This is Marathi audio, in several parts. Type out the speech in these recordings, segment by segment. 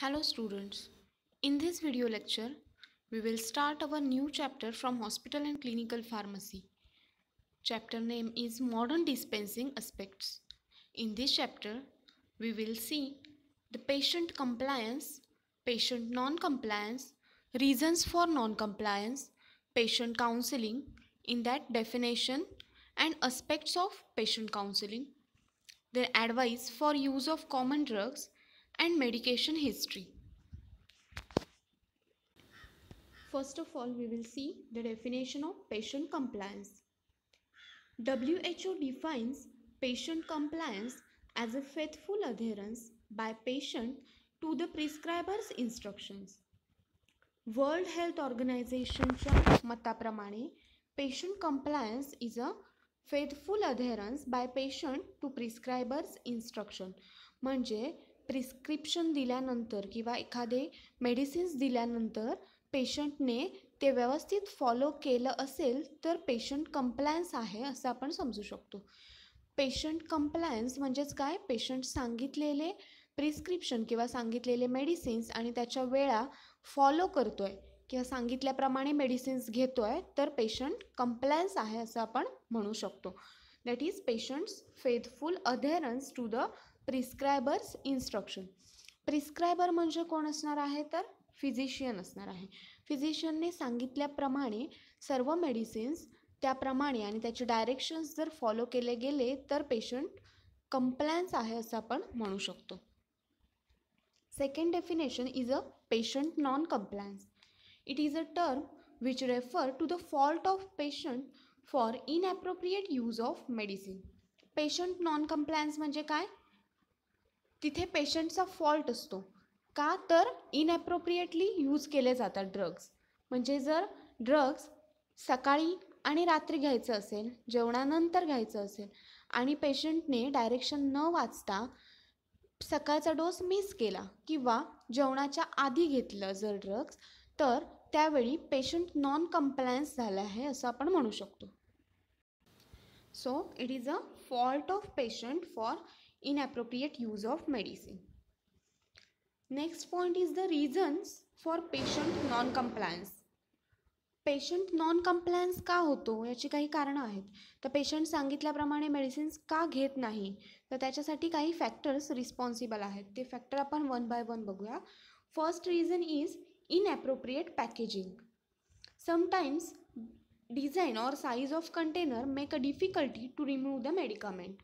Hello students, in this video lecture, we will start our new chapter from Hospital and Clinical Pharmacy. Chapter name is Modern Dispensing Aspects. In this chapter, we will see the patient compliance, patient non-compliance, reasons for non-compliance, patient counseling, in that definition and aspects of patient counseling, their advice for use of common drugs and medication history. First of all, we will see the definition of patient compliance. WHO defines patient compliance as a faithful adherence by patient to the prescriber's instructions. World Health Organization मताप्रमाणे patient compliance is a faithful adherence by patient to prescriber's instruction. म्हणजे प्रिस्क्रिप्शन दिल्यानंतर किंवा एखादे मेडिसिन्स दिल्यानंतर पेशंटने ते व्यवस्थित फॉलो केलं असेल तर पेशंट कंप्लायन्स आहे असं आपण समजू शकतो पेशंट कंप्लायन्स म्हणजेच काय पेशंट सांगितलेले प्रिस्क्रिप्शन किंवा सांगितलेले मेडिसिन्स आणि त्याच्या वेळा फॉलो करतो आहे किंवा सांगितल्याप्रमाणे मेडिसिन्स घेतो आहे तर पेशंट कंप्लायन्स आहे असं आपण म्हणू शकतो that is patient's faithful adherence to the prescriber's instruction prescriber म्हणजे कोण असणार आहे तर फिजिशियन असणार आहे फिजिशियनने सांगितल्याप्रमाणे सर्व मेडिसिन्स त्याप्रमाणे आणि त्याचे डायरेक्शन्स जर फॉलो केले गेले तर पेशंट कम्प्लायन्स आहे असं आपण म्हणू शकतो second definition is a patient non compliance it is a term which refer to the fault of patient for inappropriate use of medicine patient non compliance म्हणजे काय तिथे पेशंटचा फॉल्ट असतो का तर इनअप्रोप्रिएटली यूज केले जातात ड्रग्स म्हणजे जर ड्रग्स सकाळी आणि रात्री घ्यायचं असेल जेवणानंतर घ्यायचं असेल आणि पेशंटने डायरेक्शन न वाचता सकाळचा डोस मिस केला किंवा जेवणाच्या आधी घेतलं जर ड्रग्स तर त्यावेळी पेशंट नॉन कम्प्लायन्स झालं आहे असं आपण म्हणू शकतो so it is a fault of patient for inappropriate use of medicine. Next point is the reasons for patient non compliance patient non compliance का होतो याची काही कारणं आहेत तर पेशंट सांगितल्याप्रमाणे मेडिसिन्स का घेत नाही तर त्याच्यासाठी काही फॅक्टर्स रिस्पॉन्सिबल आहेत ते फॅक्टर आपण वन बाय वन बघूया first reason is inappropriate packaging sometimes design or size of container make a difficulty to remove the medicament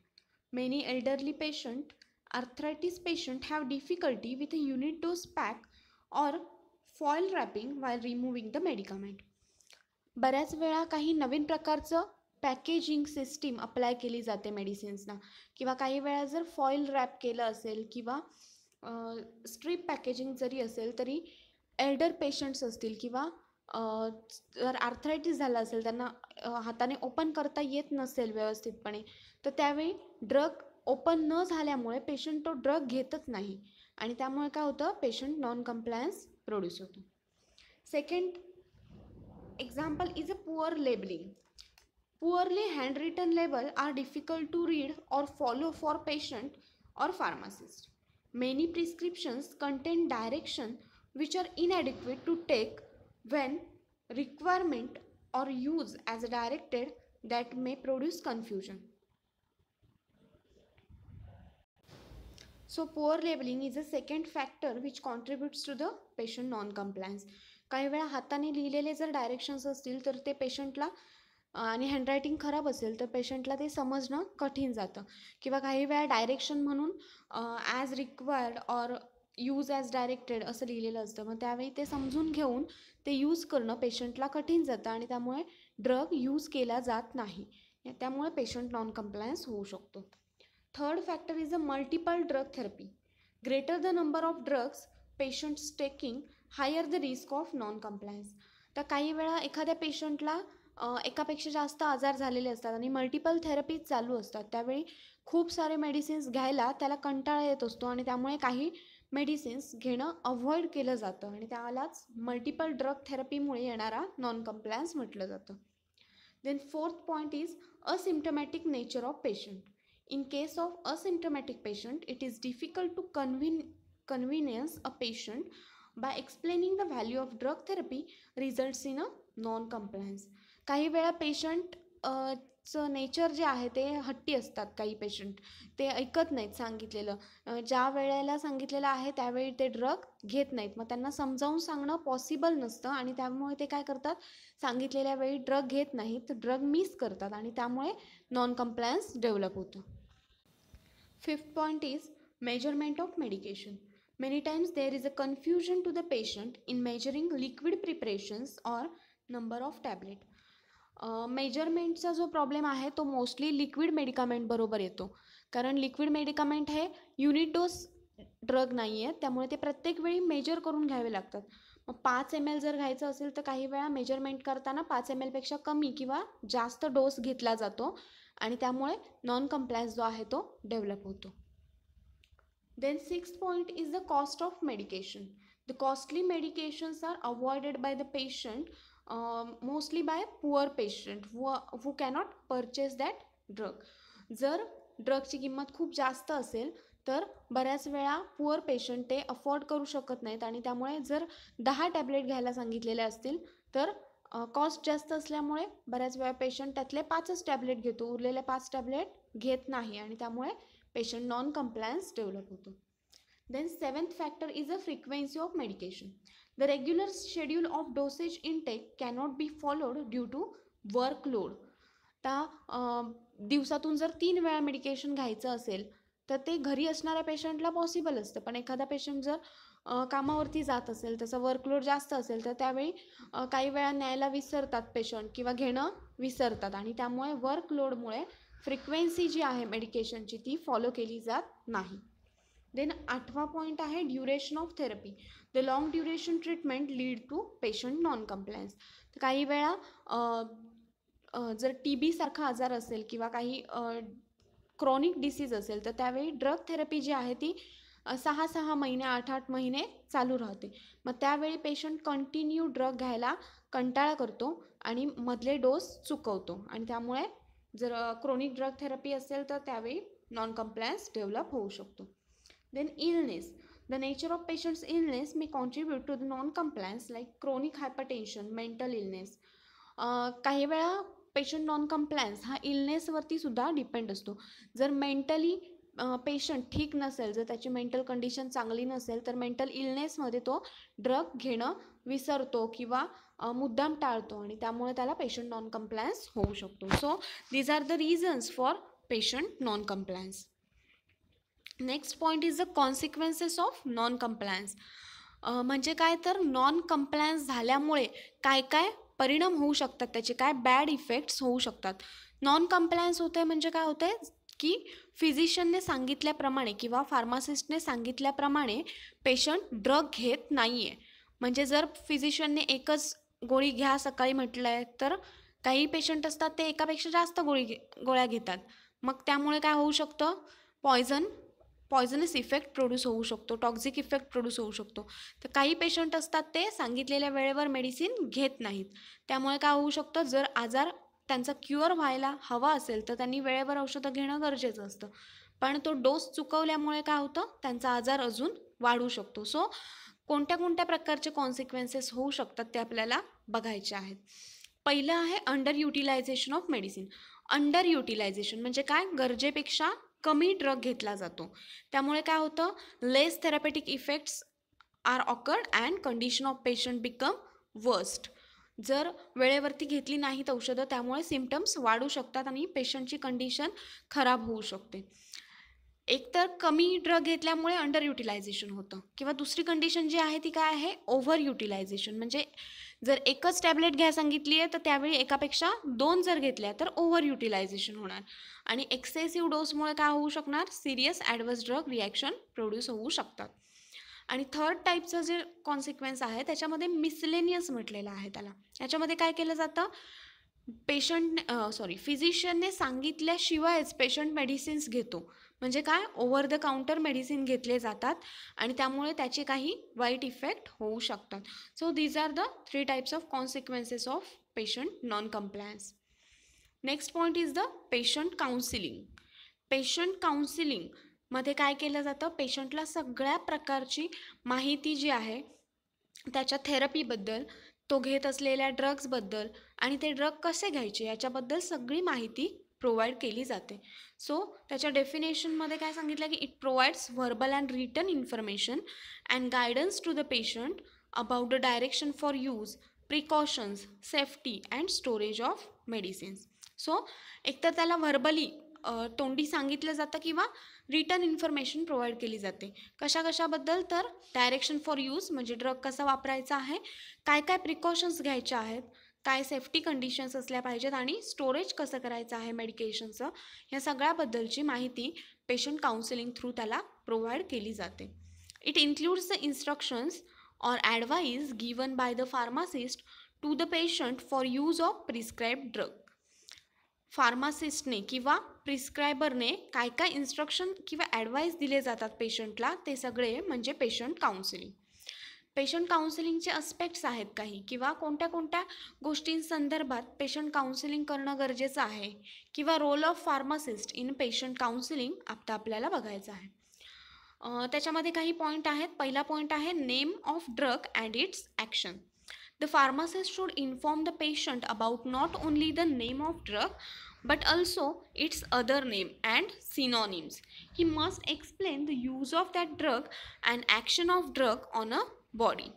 many elderly patient arthritis patient have difficulty with a unit dose pack or foil wrapping while removing the medicament बऱ्याच वेळा काही नवीन प्रकारचं पॅकेजिंग सिस्टीम अप्लाय केली जाते मेडिसिन्सना किंवा काही वेळा जर फॉईल रॅप केलं असेल किंवा स्ट्रीप पॅकेजिंग जरी असेल तरी एल्डर पेशंट्स असतील किंवा जर आर्थरायटिस झाला असेल त्यांना हाताने ओपन करता येत नसेल व्यवस्थितपणे तर त्यावेळी ड्रग ओपन न झाल्यामुळे पेशंट तो ड्रग घेतच नाही आणि त्यामुळे काय होतं पेशंट नॉन कम्प्लायन्स प्रोड्यूस होतो second example is a poor labelling poorly handwritten label are difficult to read और फॉलो फॉर पेशंट और pharmacist many prescriptions contain direction which are inadequate to take when requirement or use as directed that may produce confusion. So poor labeling is a second factor which contributes to the patient non compliance. काही वेळा हाताने लिहिलेले जर डायरेक्शन्स असतील तर ते पेशंटला आणि हँडरायटिंग खराब असेल तर पेशंटला ते समजणं कठीण जातं किंवा काही वेळा डायरेक्शन म्हणून as required or use as directed असं लिहिलेलं असतं मग त्यावेळी ते समजून घेऊन ते यूज करणं पेशंटला कठीण जातं आणि त्यामुळे ड्रग यूज केला जात नाही त्यामुळे पेशंट नॉन कम्प्लायन्स होऊ शकतो third factor is a multiple drug therapy greater the number of drugs patients taking higher the risk of non compliance तर काही वेळा एखाद्या पेशंटला एकापेक्षा जास्त आजार झालेले असतात आणि मल्टिपल थेरपीज चालू असतात त्यावेळी खूप सारे मेडिसिन्स घ्यायला त्याला कंटाळा येत असतो आणि त्यामुळे काही मेडिसिन्स घेणं अवॉइड केलं जातं आणि त्यालाच मल्टिपल ड्रग थेरपीमुळे येणारा नॉन कम्प्लायन्स म्हटलं जातं then fourth point is asymptomatic nature of patient in case of asymptomatic patient it is difficult to convince convenience a patient by explaining the value of drug therapy results in a non compliance काही वेळा पेशंट चं नेचर जे आहे ते हट्टी असतात काही पेशंट ते ऐकत नाहीत सांगितलेलं ज्या वेळेला सांगितलेलं आहे त्यावेळी ते ड्रग घेत नाहीत मग त्यांना समजावून सांगणं पॉसिबल नसतं आणि त्यामुळे ते काय करतात सांगितलेल्या वेळी ड्रग घेत नाहीत ड्रग मिस करतात आणि त्यामुळे नॉन कम्प्लायन्स डेव्हलप होतं fifth point is measurement of medication many times there is a confusion to the patient in measuring liquid preparations or number of tablet मेजरमेंटचा जो प्रॉब्लेम आहे तो मोस्टली लिक्विड मेडिकामेंट बरोबर येतो कारण लिक्विड मेडिकामेंट हे युनिट डोस ड्रग नाही आहे त्यामुळे ते प्रत्येक वेळी मेजर करून घ्यावे लागतात मग पाच एम एल जर घ्यायचं असेल तर काही वेळा मेजरमेंट करताना पाच एम एलपेक्षा कमी किंवा जास्त डोस घेतला जातो आणि त्यामुळे नॉन कम्प्लायन्स जो आहे तो डेव्हलप होतो then sixth point is the cost of medication the costly medications are avoided by the patient mostly by poor patient व who cannot purchase that drug जर ड्रगची किंमत खूप जास्त असेल तर बऱ्याच वेळा पुअर पेशंट ते अफोर्ड करू शकत नाहीत आणि त्यामुळे जर दहा टॅबलेट घ्यायला सांगितलेले असतील तर कॉस्ट जास्त असल्यामुळे बऱ्याच वेळा पेशंट त्यातले पाचच टॅबलेट घेतो उरलेले पाच टॅबलेट घेत नाही आणि त्यामुळे पेशंट नॉन कम्प्लायन्स डेव्हलप होतो then seventh factor is a frequency of medication The regular schedule of dosage intake cannot be followed due to workload. आता दिवसातून जर तीन वेळा मेडिकेशन घ्यायचं असेल तर ते घरी असणाऱ्या पेशंटला पॉसिबल असतं पण एखादा पेशंट जर कामावरती जात असेल त्याचा वर्कलोड जास्त असेल तर त्यावेळी काही वेळा न्यायला विसरतात पेशंट किंवा घेणं विसरतात आणि त्यामुळे वर्कलोडमुळे फ्रिक्वेन्सी जी आहे मेडिकेशनची ती फॉलो केली जात नाही देन आठवा पॉईंट आहे duration of therapy the long duration treatment lead to patient non compliance तर काही वेळा जर टी बीसारखा आजार असेल किंवा काही क्रॉनिक डिसीज असेल तर त्यावेळी ड्रग थेरपी जी आहे ती सहा सहा महिने आठ आठ महिने चालू राहते मग त्यावेळी पेशंट कंटिन्यू ड्रग घ्यायला कंटाळा करतो आणि मधले डोस चुकवतो आणि त्यामुळे जर क्रॉनिक ड्रग थेरपी असेल तर त्यावेळी नॉन कम्प्लायन्स डेव्हलप होऊ शकतो then illness the nature of patient's illness may contribute to the non-compliance like chronic hypertension mental illness uh, काही वेळा पेशंट नॉन कम्प्लायन्स हा इलनेसवरतीसुद्धा सुद्धा डिपेंड असतो जर मेंटली पेशंट uh, ठीक नसेल जर त्याची मेंटल कंडिशन चांगली नसेल तर मेंटल इलनेसमध्ये तो ड्रग घेणं विसरतो किंवा uh, मुद्दाम टाळतो आणि त्यामुळे त्याला पेशंट नॉन कम्प्लायन्स होऊ शकतो so these are the reasons for patient non compliance next point is the consequences of non compliance म्हणजे काय तर नॉन कम्प्लायन्स झाल्यामुळे काय काय परिणाम होऊ शकतात त्याचे काय बॅड इफेक्ट्स होऊ शकतात नॉन कम्प्लायन्स होते म्हणजे काय होते की फिजिशियनने सांगितल्याप्रमाणे किंवा फार्मासिस्टने सांगितल्याप्रमाणे पेशंट ड्रग घेत नाही आहे म्हणजे जर फिजिशियनने एकच गोळी घ्या सकाळी म्हटलं आहे तर काही पेशंट असतात ते एकापेक्षा जास्त गोळी गोळ्या घेतात मग त्यामुळे काय होऊ शकतं पॉयझन पॉयझनस इफेक्ट प्रोड्यूस होऊ शकतो टॉक्झिक इफेक्ट प्रोड्यूस होऊ शकतो तर काही पेशंट असतात ते सांगितलेल्या वेळेवर मेडिसिन घेत नाहीत त्यामुळे काय होऊ शकतं जर आजार त्यांचा क्युअर व्हायला हवा असेल तर त्यांनी वेळेवर औषधं घेणं गरजेचं असतं पण तो डोस चुकवल्यामुळे काय होतं त्यांचा आजार अजून वाढू शकतो सो कोणत्या कोणत्या प्रकारचे कॉन्सिक्वेन्सेस होऊ शकतात ते आपल्याला बघायचे आहेत पहिलं आहे under utilisation of medicine under utilisation म्हणजे काय गरजेपेक्षा कमी ड्रग घेतला जातो त्यामुळे काय होतं less therapeutic effects are occurred and condition of patient become worst जर वेळेवरती घेतली नाहीत औषधं त्यामुळे सिमटम्स वाढू शकतात आणि पेशंटची कंडिशन खराब होऊ शकते एकतर कमी ड्रग घेतल्यामुळे अंडर युटिलायझेशन होतं किंवा दुसरी कंडिशन जी आहे ती काय आहे ओव्हर युटिलायझेशन म्हणजे जर एकच टॅबलेट घ्या सांगितली आहे तर त्यावेळी एकापेक्षा दोन जर घेतल्या तर ओव्हर युटिलायझेशन होणार आणि एक्सेसिव्ह डोसमुळे काय होऊ शकणार serious adverse drug reaction produce होऊ शकतात आणि थर्ड टाईपचं जे कॉन्सिक्वेन्स आहे त्याच्यामध्ये मिसलेनियस म्हटलेलं आहे त्याला याच्यामध्ये काय केलं जातं पेशंट सॉरी फिजिशियनने सांगितल्याशिवायच पेशंट मेडिसिन्स घेतो म्हणजे काय ओव्हर द काउंटर मेडिसिन घेतले जातात आणि त्यामुळे त्याचे काही वाईट इफेक्ट होऊ शकतात so these are the three types of consequences of patient non compliance next point is the patient counselling patient काउन्सिलिंगमध्ये काय केलं जातं पेशंटला सगळ्या प्रकारची माहिती जी आहे त्याच्या थेरपीबद्दल तो घेत असलेल्या ड्रग्जबद्दल आणि ते ड्रग कसे घ्यायचे याच्याबद्दल सगळी माहिती प्रोव्हाइड केली जाते सो त्याच्या डेफिनेशनमध्ये काय सांगितलं की it provides verbal and written information and guidance to the patient about the direction for use precautions safety and storage of medicines so एकतर त्याला व्हर्बली तोंडी सांगितलं जातं किंवा रिटर्न इन्फॉर्मेशन प्रोव्हाइड केली जाते कशा कशाबद्दल तर डायरेक्शन फॉर यूज म्हणजे ड्रग कसा वापरायचा आहे काय काय प्रिकॉशन्स घ्यायच्या आहेत काय सेफ्टी कंडिशन्स असल्या पाहिजेत आणि स्टोरेज कसं करायचं आहे मेडिकेशनचं ह्या सगळ्याबद्दलची माहिती पेशंट काउन्सिलिंग थ्रू त्याला प्रोव्हाइड केली जाते it includes the instructions or advice given by the pharmacist to the patient for use of prescribe drug फार्मासिस्टने किंवा प्रिस्क्रायबरने काय काय इन्स्ट्रक्शन किंवा ॲडवाईस दिले जातात पेशंटला ते सगळे म्हणजे पेशंट काउन्सिलिंग पेशंट काउन्सिलिंगचे अस्पेक्ट्स आहेत काही किंवा कोणत्या कोणत्या गोष्टींसंदर्भात पेशंट काउन्सिलिंग करणं गरजेचं आहे किंवा role of pharmacist in patient counselling आता आपल्याला बघायचं आहे त्याच्यामध्ये काही पॉईंट आहेत पहिला पॉईंट आहे name of drug and its action the pharmacist should inform the patient about not only the name of drug but also its other name and synonyms. He must explain the use of that drug and action of drug on a body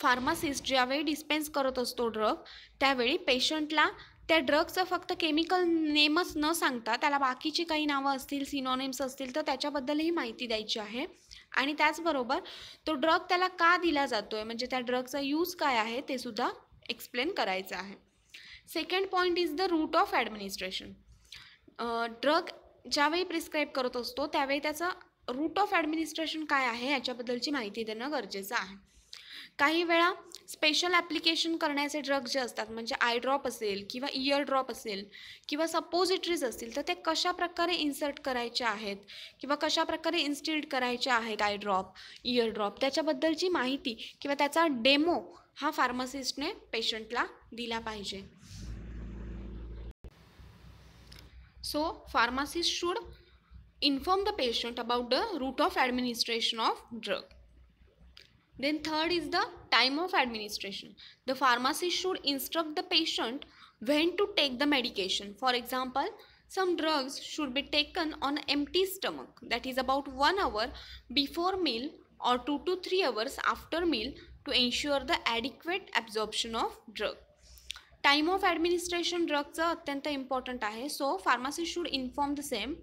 pharmacist ज्यावेळी डिस्पेन्स करत असतो ड्रग त्यावेळी पेशंटला त्या ड्रगचं फक्त केमिकल नेमच न सांगता त्याला बाकीची काही नावं असतील सिनोनेम्स असतील तर त्याच्याबद्दलही माहिती द्यायची आहे आणि त्याचबरोबर तो ड्रग त्याला का दिला जातो आहे म्हणजे त्या ड्रगचा यूज काय आहे ते सुद्धा एक्सप्लेन करायचं आहे second point is the route of administration drug ज्यावेळी प्रिस्क्राईब करत असतो त्यावेळी त्याचा रूट ऑफ ॲडमिनिस्ट्रेशन काय आहे याच्याबद्दलची माहिती देणं गरजेचं आहे काही वेळा स्पेशल ॲप्लिकेशन करण्याचे ड्रग जे असतात म्हणजे आय ड्रॉप असेल किंवा इयर ड्रॉप असेल किंवा सपोजिटरीज असतील तर ते कशा प्रकारे इन्सर्ट करायचे आहेत किंवा कशा प्रकारे इन्स्टिल्ड करायचे आहेत आय ड्रॉप इयर ड्रॉप त्याच्याबद्दलची माहिती किंवा त्याचा डेमो हा फार्मासिस्टने पेशंटला दिला पाहिजे so pharmacist should inform the patient about the route of administration of drug Then third is the time of administration. The pharmacist should instruct the patient when to take the medication. For example, some drugs should be taken on empty stomach that is about 1 hour before meal or 2 to 3 hours after meal to ensure the adequate absorption of drug. Time of administration drugs are important आहे so pharmacist should inform the same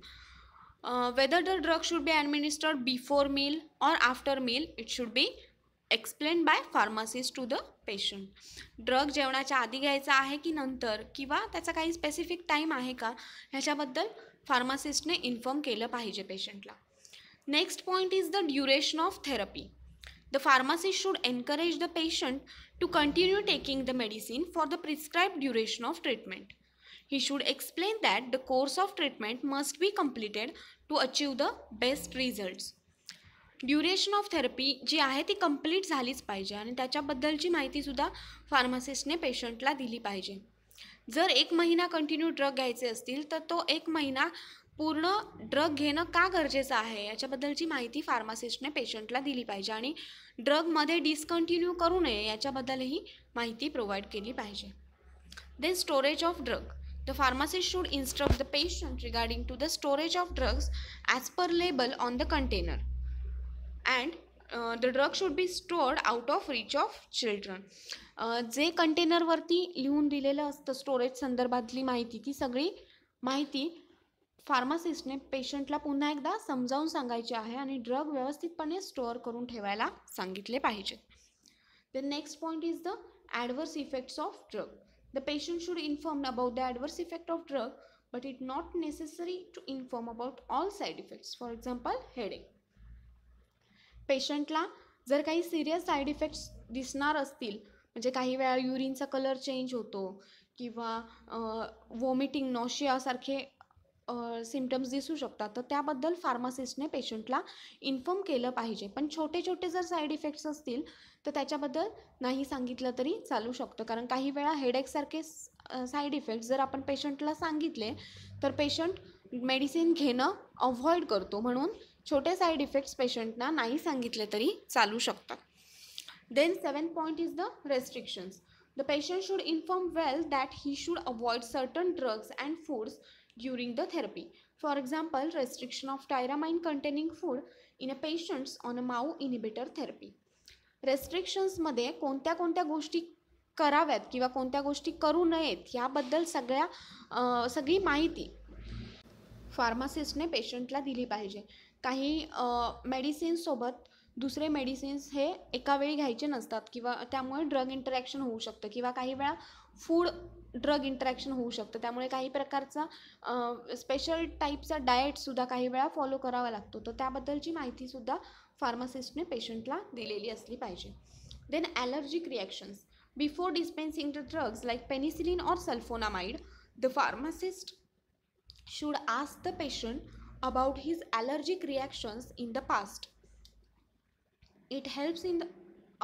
whether the drug should be administered before meal or after meal. It should be. Explain by pharmacist to the patient drug जेवणाच्या आधी घ्यायचा आहे की नंतर किंवा त्याचा काही स्पेसिफिक टाईम आहे का ह्याच्याबद्दल फार्मासिस्टने इन्फॉर्म केलं पाहिजे पेशंटला next point is the duration of therapy the pharmacist should encourage the patient to continue taking the medicine for the prescribe duration of treatment he should explain that the course of treatment must be completed to achieve the best results duration of therapy जी आहे ती कंप्लीट झालीच पाहिजे आणि त्याच्याबद्दलची माहितीसुद्धा फार्मासिस्टने पेशंटला दिली पाहिजे जर एक महिना कंटिन्यू ड्रग घ्यायचे असतील तर तो एक महिना पूर्ण ड्रग घेणं का गरजेचं आहे याच्याबद्दलची माहिती फार्मासिस्टने पेशंटला दिली पाहिजे आणि ड्रगमध्ये डिस्कंटिन्यू करू नये याच्याबद्दलही माहिती प्रोव्हाइड केली पाहिजे then storage of drug the pharmacist should instruct the patient regarding to the storage of drugs as per label on the container and the drug should be stored out of reach of children जे कंटेनरवरती लिहून दिलेलं असतं स्टोरेज संदर्भातली माहिती ती सगळी माहिती फार्मासिस्टने पेशंटला पुन्हा एकदा समजावून सांगायची आहे आणि ड्रग व्यवस्थितपणे स्टोअर करून ठेवायला सांगितले पाहिजेत the next point is the adverse effects of drug the patient should inform about the adverse effect of drug but it not necessary to inform about all side effects for example headache पेशंटला जर काही सिरियस साईड इफेक्ट्स दिसणार असतील म्हणजे काही वेळा युरिनचा कलर चेंज होतो किंवा वॉमिटिंग नॉशियासारखे सिमटम्स दिसू शकतात तर त्याबद्दल फार्मासिस्टने पेशंटला इन्फॉर्म केलं पाहिजे पण छोटे छोटे जर साईड इफेक्ट्स असतील तर त्याच्याबद्दल नाही सांगितलं तरी चालू शकतं कारण काही वेळा हेडेकसारखे साईड इफेक्ट्स जर आपण पेशंटला सांगितले तर पेशंट मेडिसिन घेणं अव्हॉइड करतो म्हणून छोटे साईड इफेक्ट्स पेशंटना नाही सांगितले तरी चालू शकतात then seven point is the restrictions the patient should inform well that he should avoid certain drugs and foods during the therapy for example restriction of tyramine containing food in a patients on a MAO inhibitor therapy रेस्ट्रिक्शन्समध्ये कोणत्या कोणत्या गोष्टी कराव्यात किंवा कोणत्या गोष्टी करू नयेत याबद्दल सगळ्या सगळी माहिती फार्मासिस्टने पेशंटला दिली पाहिजे काही मेडिसिन्ससोबत दुसरे मेडिसिन्स हे एका वेळी घ्यायचे नसतात किंवा त्यामुळे ड्रग इंटरॅक्शन होऊ शकतं किंवा काही वेळा फूड ड्रग इंटरॅक्शन होऊ शकतं त्यामुळे काही प्रकारचा स्पेशल टाईपचा डाएटसुद्धा काही वेळा फॉलो करावा लागतो तर त्याबद्दलची माहितीसुद्धा फार्मासिस्टने पेशंटला दिलेली असली पाहिजे then allergic reactions before dispensing the drugs like penicillin or sulfonamide the pharmacist should ask the patient about his allergic reactions in the past. It helps in the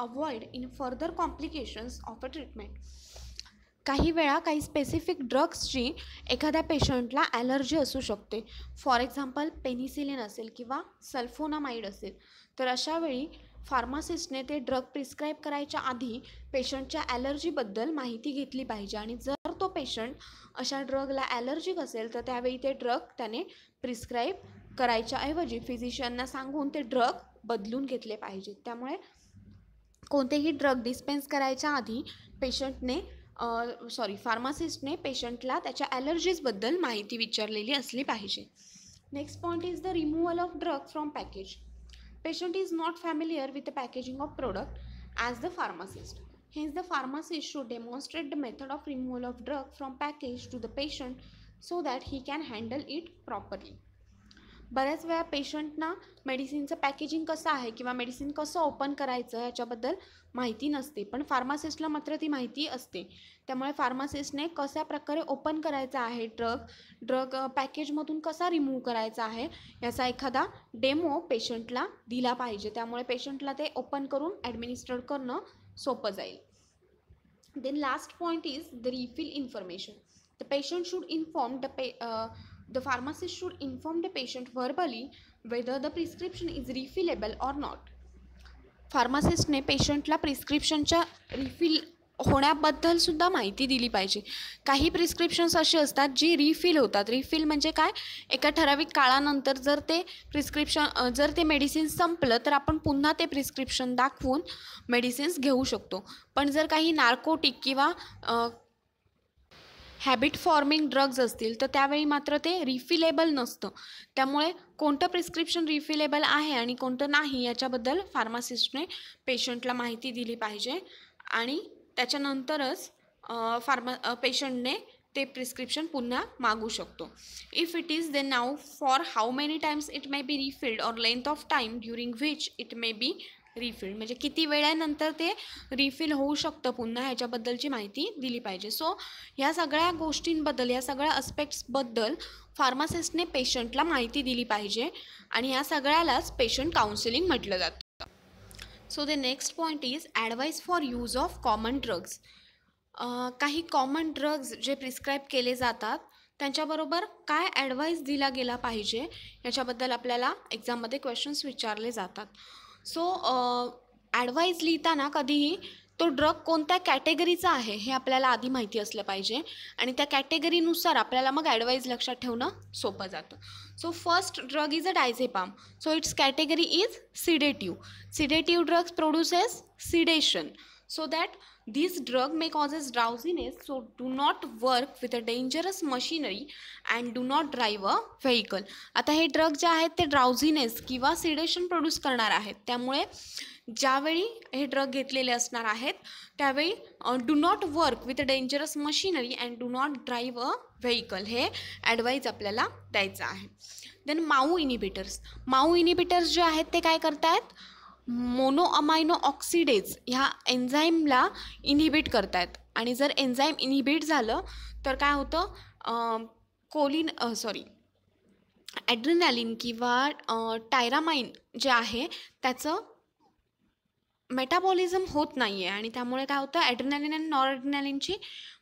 avoid in further complications of a treatment. काही वेळा काही स्पेसिफिक ड्रग्सची एखाद्या पेशंटला ॲलर्जी असू शकते फॉर एक्झाम्पल पेनिसिलिन असेल किंवा सल्फोनामाइड असेल तर अशावेळी फार्मासिस्टने ते ड्रग प्रिस्क्राईब करायच्या आधी पेशंटच्या ॲलर्जीबद्दल माहिती घेतली पाहिजे आणि जर तो पेशंट अशा ड्रगला ॲलर्जिक असेल तर त्यावेळी ते ड्रग त्याने प्रिस्क्राईब करायच्या ऐवजी फिजिशियनना सांगून ते ड्रग बदलून घेतले पाहिजेत त्यामुळे कोणतेही ड्रग डिस्पेन्स करायच्या आधी पेशंटने सॉरी फार्मासिस्टने पेशंटला त्याच्या ॲलर्जीजबद्दल माहिती विचारलेली असली पाहिजे next point is the removal of drug from package Patient is not familiar with the packaging of product as the pharmacist. Hence, the pharmacist should demonstrate the method of removal of drug from package to the patient so that he can handle it properly. बऱ्याच वेळा पेशंटना मेडिसिनचं पॅकेजिंग कसं आहे किंवा मेडिसिन कसं ओपन करायचं याच्याबद्दल माहिती नसते पण फार्मासिस्टला मात्र ती माहिती असते त्यामुळे फार्मासिस्टने कशा प्रकारे ओपन करायचं आहे ड्रग ड्रग पॅकेजमधून कसा रिमूव्ह करायचा आहे याचा एखादा डेमो पेशंटला दिला पाहिजे त्यामुळे पेशंटला ते ओपन करून ॲडमिनिस्टर करणं सोपं जाईल then last point is the refill information the patient should inform the पे The pharmacist should inform the patient verbally whether the prescription is refillable or not. फार्मासिस्टने पेशंटला प्रिस्क्रिप्शनच्या रिफिल होण्याबद्दलसुद्धा माहिती दिली पाहिजे काही प्रिस्क्रिप्शन्स अशी असतात जी रिफिल होतात रिफिल म्हणजे काय एका ठराविक काळानंतर जर ते प्रिस्क्रिप्शन जर ते मेडिसिन संपलं तर आपण पुन्हा ते प्रिस्क्रिप्शन दाखवून मेडिसिन्स घेऊ शकतो पण जर काही नार्कोटिक किंवा हॅबिट फॉर्मिंग ड्रग्ज असतील तर त्यावेळी मात्र ते रिफिलेबल नसतं त्यामुळे कोणतं प्रिस्क्रिप्शन रिफिलेबल आहे आणि कोणतं नाही याच्याबद्दल फार्मासिस्टने पेशंटला माहिती दिली पाहिजे आणि त्याच्यानंतरच फार्मा पेशंटने ते प्रिस्क्रिप्शन पुन्हा मागू शकतो if it is they now for how many times it may be refilled or length of time during which it may be refill म्हणजे किती वेळानंतर ते रिफिल होऊ शकतं पुन्हा ह्याच्याबद्दलची माहिती दिली पाहिजे सो ह्या सगळ्या गोष्टींबद्दल या सगळ्या अस्पेक्ट्सबद्दल फार्मासिस्टने पेशंटला माहिती दिली पाहिजे आणि या सगळ्यालाच पेशंट काउन्सिलिंग म्हटलं जातं so the next point is advice for use of common drugs काही कॉमन ड्रग्ज जे प्रिस्क्राईब केले जातात त्यांच्याबरोबर काय ॲडवाईस दिला गेला पाहिजे याच्याबद्दल आपल्याला एक्झाममध्ये क्वेश्चन्स विचारले जातात सो ॲडवाईज लिहिताना कधीही तो ड्रग कोणत्या कॅटेगरीचा आहे हे आपल्याला आधी माहिती असलं पाहिजे आणि त्या कॅटेगरीनुसार आपल्याला मग ॲडवाईज लक्षात ठेवणं सोपं जातं so first drug is a diazepam so its category is sedative sedative drugs produces sedation so that This drug may causes drowsiness, so do not work with a dangerous machinery and do not drive a vehicle. आता हे ड्रग जे आहेत ते ड्राउझिनेस किंवा सिडेशन प्रोड्यूस करणार आहेत त्यामुळे ज्यावेळी हे ड्रग घेतलेले असणार आहेत त्यावेळी do not work with a dangerous machinery and do not drive a vehicle हे ॲडवाईज आपल्याला द्यायचं आहे then MAO inhibitors MAO inhibitors जे आहेत ते काय करत आहेत मोनोअमायनो ऑक्सिडेज ह्या एन्झाईमला इनहिबिट करतायत आणि जर एन्झाईम इनहिबिट झालं तर काय होतं कोलिन सॉरी ॲड्रिनॅलिन किंवा टायरामाइन जे आहे त्याचं मेटाबॉलिझम होत नाही आहे आणि त्यामुळे काय होतं ॲड्रिनॅलिन आणि नॉरॲड्रिनॅलिनची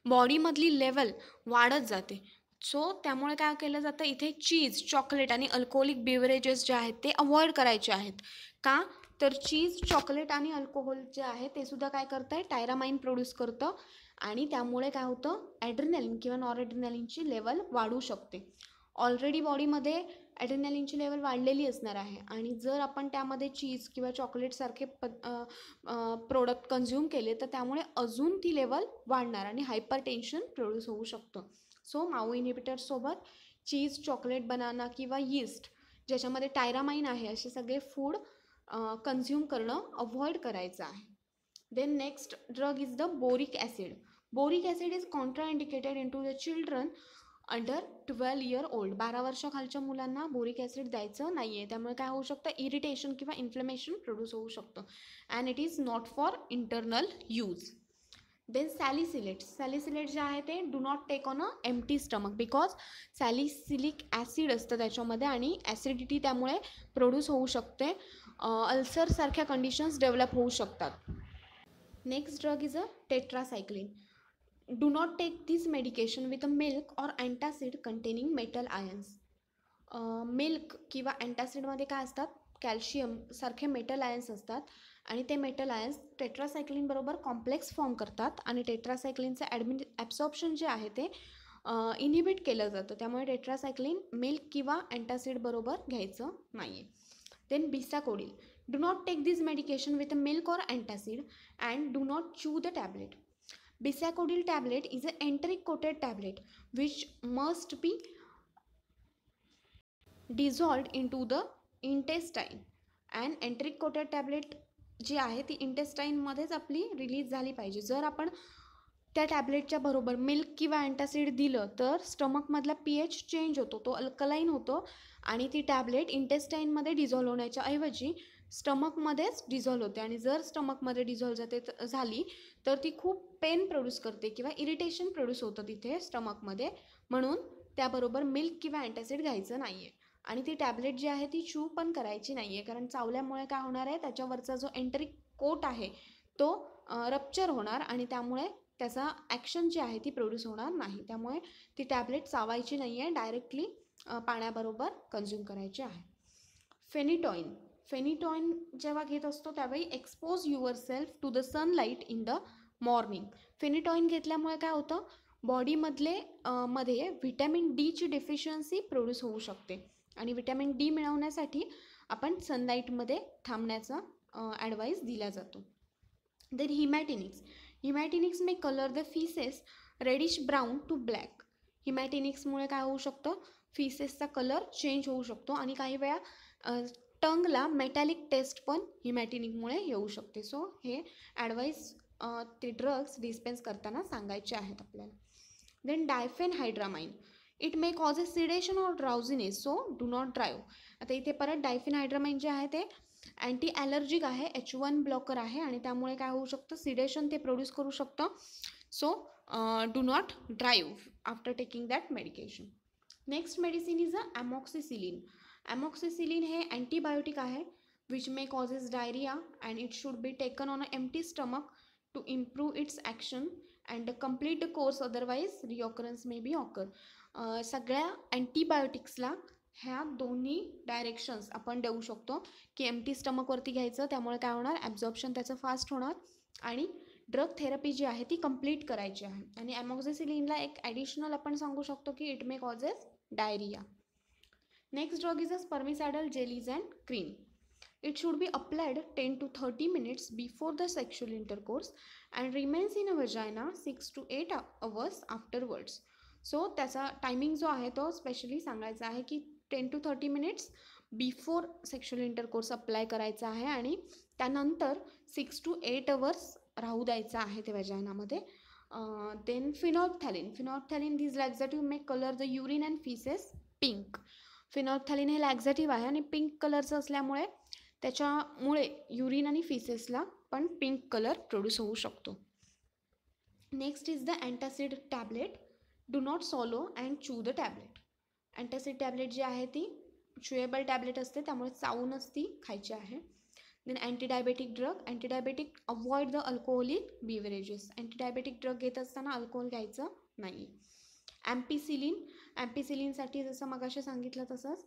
बॉडीमधली लेवल वाढत जाते सो त्यामुळे काय केलं जातं इथे चीज चॉकलेट आणि अल्कोहोलिक बिवरेजेस जे आहेत ते अवॉइड करायचे आहेत का तर चीज चॉकलेट आणि अल्कोहोल जे आहे ते सुद्धा काय करतं आहे टायरामाइन प्रोड्यूस करतं आणि त्यामुळे काय होतं ॲड्रिनॅलिन किंवा नॉरॲड्रिनॅलिनची लेवल वाढू शकते ऑलरेडी बॉडीमध्ये ॲड्रिनॅलिनची लेवल वाढलेली असणार आहे आणि जर आपण त्यामध्ये चीज किंवा चॉकलेटसारखे प प्रोडक्ट कन्झ्युम केले तर त्यामुळे अजून ती लेवल वाढणार आणि हायपर टेन्शन प्रोड्यूस होऊ शकतं सो माऊ इनहिबिटर्ससोबत चीज चॉकलेट बनाना किंवा यीस्ट ज्याच्यामध्ये टायरामाइन आहे असे सगळे फूड कन्झ्युम करणं अवॉइड करायचं आहे then next drug is the boric acid boric acid is contraindicated in to the children under twelve year old बारा वर्षाखालच्या मुलांना बोरिक ॲसिड द्यायचं नाही आहे त्यामुळे काय होऊ शकतं इरिटेशन किंवा इन्फ्लेमेशन प्रोड्यूस होऊ शकतं and it is not for internal use then salicylate salicylate जे आहे ते do not take on a empty stomach because salicylic acid असतं त्याच्यामध्ये आणि ॲसिडिटी त्यामुळे प्रोड्यूस होऊ शकते अल्सरसारख्या कंडिशन्स डेव्हलप होऊ शकतात next drug is a tetracycline do not take this medication with a milk or antacid containing metal ions milk किंवा अँटासिडमध्ये काय असतात कॅल्शियम सारखे मेटल आयन्स असतात आणि ते मेटल आयन्स टेट्रासायक्लिनबरोबर कॉम्प्लेक्स फॉर्म करतात आणि टेट्रासायक्लिनचं ॲडमिन ॲब्सॉप्शन जे आहे ते इनहिबिट केलं जातं त्यामुळे टेट्रासायक्लिन मिल्क किंवा अँटासिडबरोबर घ्यायचं नाही आहे then bisacodyl do not take this medication with milk or antacid and do not chew the tablet bisacodyl tablet is a enteric coated tablet which must be dissolved in to the intestine and enteric coated tablet जी आहे ती इंटेस्टाईनमध्येच आपली रिलीज झाली पाहिजे जर आपण त्या टॅबलेटच्या बरोबर मिल्क किंवा अँटासिड दिलं तर स्टमकमधला पी एच चेंज होतो तो अल्कलाईन होतो आणि ती टॅबलेट इंटेस्टाईनमध्ये डिझॉल्व्ह होण्याच्या ऐवजी स्टमकमध्येच डिझॉल्व्ह होते आणि जर स्टमकमध्ये डिझॉल्व्ह जाते झाली तर ती खूप पेन प्रोड्यूस करते किंवा इरिटेशन प्रोड्यूस होतं तिथे स्टमकमध्ये म्हणून त्याबरोबर मिल्क किंवा अँटासिड घ्यायचं नाही आहे आणि ती टॅबलेट जी आहे ती चू पण करायची नाही आहे कारण चावल्यामुळे काय होणार आहे त्याच्यावरचा जो एंट्रिक कोट आहे तो रप्चर होणार आणि त्यामुळे त्याचा ॲक्शन जी आहे ती प्रोड्यूस होणार नाही त्यामुळे ती टॅबलेट चावायची नाही आहे डायरेक्टली पाण्याबरोबर कन्झ्युम करायची आहे फेनिटॉईन फेनिटॉईन जेव्हा घेत असतो त्यावेळी expose yourself to the sunlight in the morning phenytoin घेतल्यामुळे काय होतं बॉडीमधले मध्ये व्हिटॅमिन डीची डेफिशियन्सी प्रोड्यूस होऊ शकते आणि विटॅमिन डी मिळवण्यासाठी आपण सनलाईटमध्ये थांबण्याचा ॲडवाईस दिला जातो then haematinics haematinics may colour the faeces reddish brown to black हिमॅटिनिक्समुळे काय होऊ शकतं फिसेसचा कलर चेंज होऊ शकतो आणि काही वेळा टंगला मेटॅलिक टेस्ट पण हिमॅटिनिकमुळे येऊ शकते सो हे ॲडवाईस ते ड्रग्स डिस्पेन्स करताना सांगायचे आहेत आपल्याला then diphenhydramine it may causes sedation or drowsiness so do not drive आता इथे परत डायफिनहायड्रामाइन जे है ते अँटी ॲलर्जिक आहे एच वन ब्लॉकर है आणि त्यामुळे काय होऊ शकतं सिडेशन प्रोड्यूस करू शकतं so do not drive after taking that medication next medicine is a amoxicillin amoxicillin हे अँटीबायोटिक आहे which may causes diarrhoea and it should be taken on a empty stomach to improve its action and complete course otherwise reoccurrence may be occur सगळ्या अँटीबायोटिक्सला ह्या दोन्ही डायरेक्शन्स आपण देऊ शकतो की एम टी स्टमकवरती घ्यायचं त्यामुळे काय होणार ॲब्झॉर्प्शन त्याचं फास्ट होणार आणि ड्रग थेरपी जी आहे ती कम्प्लीट करायची आहे आणि ॲमॉक्झेसिलिनला एक ॲडिशनल आपण सांगू शकतो की it may causes diarrhoea next drug is a spermicidal jellies and cream it should be applied ten to thirty minutes before the sexual intercourse and remains in a vagina six to eight hours afterwards so त्याचा टायमिंग जो आहे तो स्पेशली सांगायचा आहे की ten to thirty minutes before sexual intercourse apply करायचा आहे आणि त्यानंतर सिक्स टू एट अवर्स राहू द्यायचा आहे त्या वजायनामध्ये then phenolphthalein phenolphthalein these laxative make colour the urine and faeces pink phenolphthalein हे लॅक्झेटिव्ह आहे आणि पिंक कलरचं असल्यामुळे त्याच्यामुळे युरिन आणि फिसेसला पण पिंक कलर प्रोड्यूस होऊ शकतो next is the antacid tablet do not swallow and chew the tablet antacid tablet जी आहे ती च्युएबल टॅबलेट असते त्यामुळे चावूनच ती खायची आहे then antidiabetic drug antidiabetic avoid the alcoholic beverages antidiabetic drug घेत असताना अल्कोहोल घ्यायचं नाही ॲम्पिसिलिन ॲम्पिसिलिनसाठी जसं मगाशी सांगितलं तसंच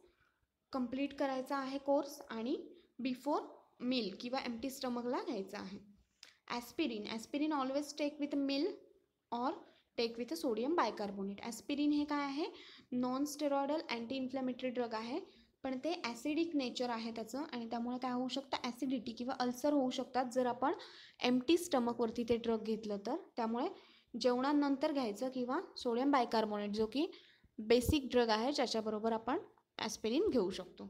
कम्प्लीट करायचा आहे कोर्स आणि बिफोर मिल किंवा एम्प्टी स्टमकला घ्यायचा आहे aspirin aspirin always take with meal or take with sodium bicarbonate aspirin हे काय आहे non steroidal anti inflammatory drug आहे पण ते ॲसिडिक नेचर आहे त्याचं आणि त्यामुळे काय होऊ शकतं ॲसिडिटी किंवा अल्सर होऊ शकतात जर आपण एमटी स्टमकवरती ते ड्रग घेतलं तर त्यामुळे जेवणानंतर घ्यायचं किंवा सोडियम बायकार्बोनेट जो की बेसिक ड्रग आहे ज्याच्याबरोबर आपण ॲस्पिरिन घेऊ शकतो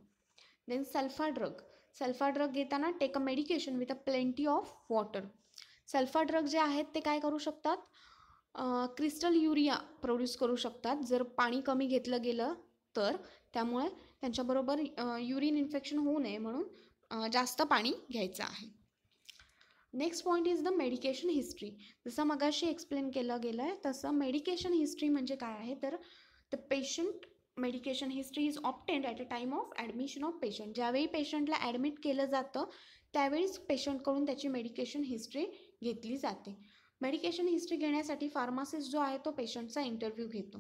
then sulfa drug sulfa drug घेताना take a medication with a plenty of water sulfa drug जे आहेत ते काय करू शकतात क्रिस्टल युरिया प्रोड्यूस करू शकतात जर पाणी कमी घेतलं गेलं तर त्यामुळे त्यांच्याबरोबर युरिन इन्फेक्शन होऊ नये म्हणून जास्त पाणी घ्यायचं आहे next point is the medication history जसं मगाशी एक्सप्लेन केलं गेलं आहे तसं मेडिकेशन हिस्ट्री म्हणजे काय आहे तर the patient medication history is obtained at a time of admission of patient ज्यावेळी पेशंटला ॲडमिट केलं जातं त्यावेळीच पेशंटकडून त्याची मेडिकेशन हिस्ट्री घेतली जाते मेडिकेशन हिस्ट्री घेण्यासाठी फार्मासिस्ट जो आहे तो पेशंटचा इंटरव्ह्यू घेतो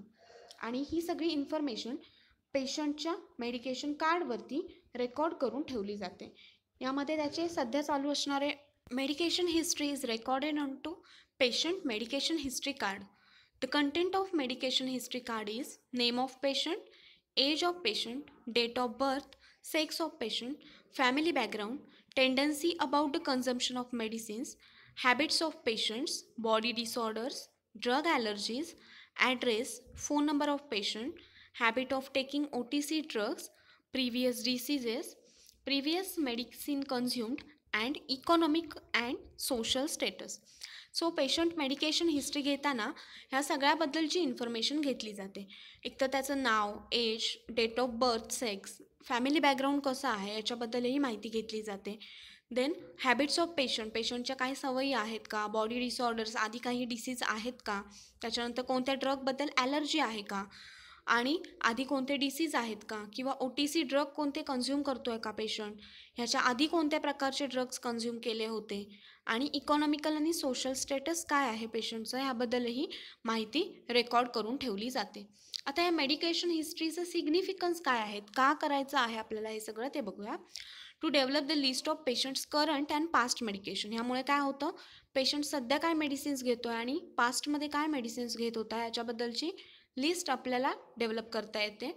आणि ही सगळी इन्फॉर्मेशन पेशंटच्या मेडिकेशन कार्डवरती रेकॉर्ड करून ठेवली जाते यामध्ये त्याचे सध्या चालू असणारे medication history is recorded on to patient medication history card the content of medication history card is name of patient age of patient date of birth sex of patient family background tendency about the consumption of medicines habits of patients body disorders drug allergies address phone number of patient habit of taking O T C drugs previous diseases previous medicine consumed and economic and social status so patient medication history घेताना ह्या सगळ्याबद्दलची इन्फॉर्मेशन घेतली जाते एक तर त्याचं नाव age date of birth sex family background कसं आहे याच्याबद्दलही माहिती घेतली जाते देन हॅबिट्स ऑफ पेशंट पेशंटच्या काही सवयी आहेत का बॉडी डिसऑर्डर्स आधी काही डिसीज आहेत का त्याच्यानंतर कोणत्या ड्रगबद्दल ॲलर्जी आहे का आणि आधी कोणते डिसीज आहेत का किंवा ओ टी सी ड्रग कोणते कन्झ्युम करतो आहे का पेशंट ह्याच्या आधी कोणत्या प्रकारचे ड्रग्ज कन्झ्युम केले होते आणि इकॉनॉमिकल आणि सोशल स्टेटस काय आहे पेशंटचं ह्याबद्दलही माहिती रेकॉर्ड करून ठेवली जाते आता या मेडिकेशन हिस्ट्रीचं सिग्निफिकन्स काय आहेत का करायचं आहे आपल्याला हे सगळं ते बघूया to develop the list of patients current and past medication ह्यामुळे काय होतं पेशंट सध्या काय मेडिसिन्स घेतो आहे आणि पास्टमध्ये काय मेडिसिन्स घेत होता याच्याबद्दलची लिस्ट आपल्याला डेव्हलप करता येते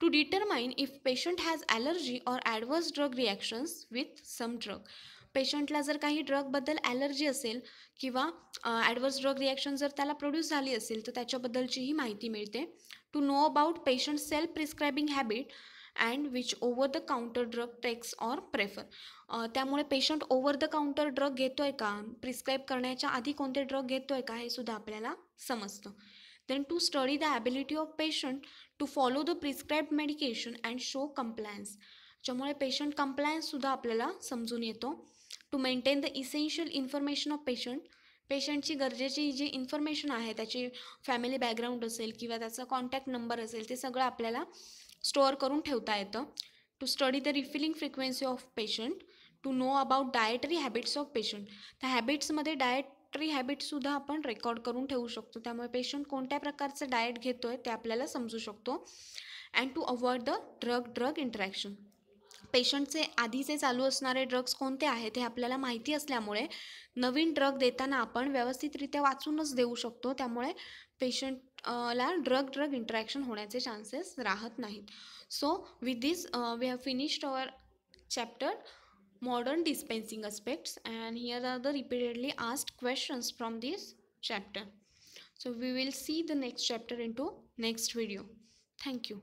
to determine if patient has allergy or adverse drug reactions with some drug पेशंटला जर काही ड्रगबद्दल ॲलर्जी असेल किंवा ॲडवर्स ड्रग रिॲक्शन जर त्याला प्रोड्यूस झाली असेल तर त्याच्याबद्दलचीही माहिती मिळते to know about patient self prescribing habit and which over the counter drug takes or prefer त्यामुळे patient over the counter drug घेतो आहे का प्रिस्क्राईब करण्याच्या आधी कोणते ड्रग घेतो आहे का हे सुद्धा आपल्याला समजतं then to study the ability of patient to follow the prescribe medication and show compliance ज्यामुळे पेशंट कम्प्लायन्ससुद्धा आपल्याला समजून येतो to maintain the essential information of patient patient गरजेची जी इन्फॉर्मेशन आहे त्याची फॅमिली बॅकग्राऊंड असेल किंवा त्याचा कॉन्टॅक्ट नंबर असेल ते सगळं आपल्याला स्टोअर करून ठेवता येतं to study the refilling frequency of patient to know about dietary habits of patient त्या हॅबिट्समध्ये डायटरी हॅबिट्ससुद्धा आपण रेकॉर्ड करून ठेवू शकतो त्यामुळे पेशंट कोणत्या प्रकारचं डाएट घेतो आहे ते आपल्याला समजू शकतो and to avoid the drug drug interaction पेशंटचे आधीचे चालू असणारे ड्रग्स कोणते आहेत हे आपल्याला माहिती असल्यामुळे नवीन ड्रग देताना आपण व्यवस्थितरित्या वाचूनच देऊ शकतो त्यामुळे पेशंट ला ड्रग ड्रग इंटरॅक्शन होण्याचे चान्सेस राहत नाहीत so with this we have finished our chapter modern dispensing aspects and here are the repeatedly asked questions from this chapter so we will see the next chapter into next video thank you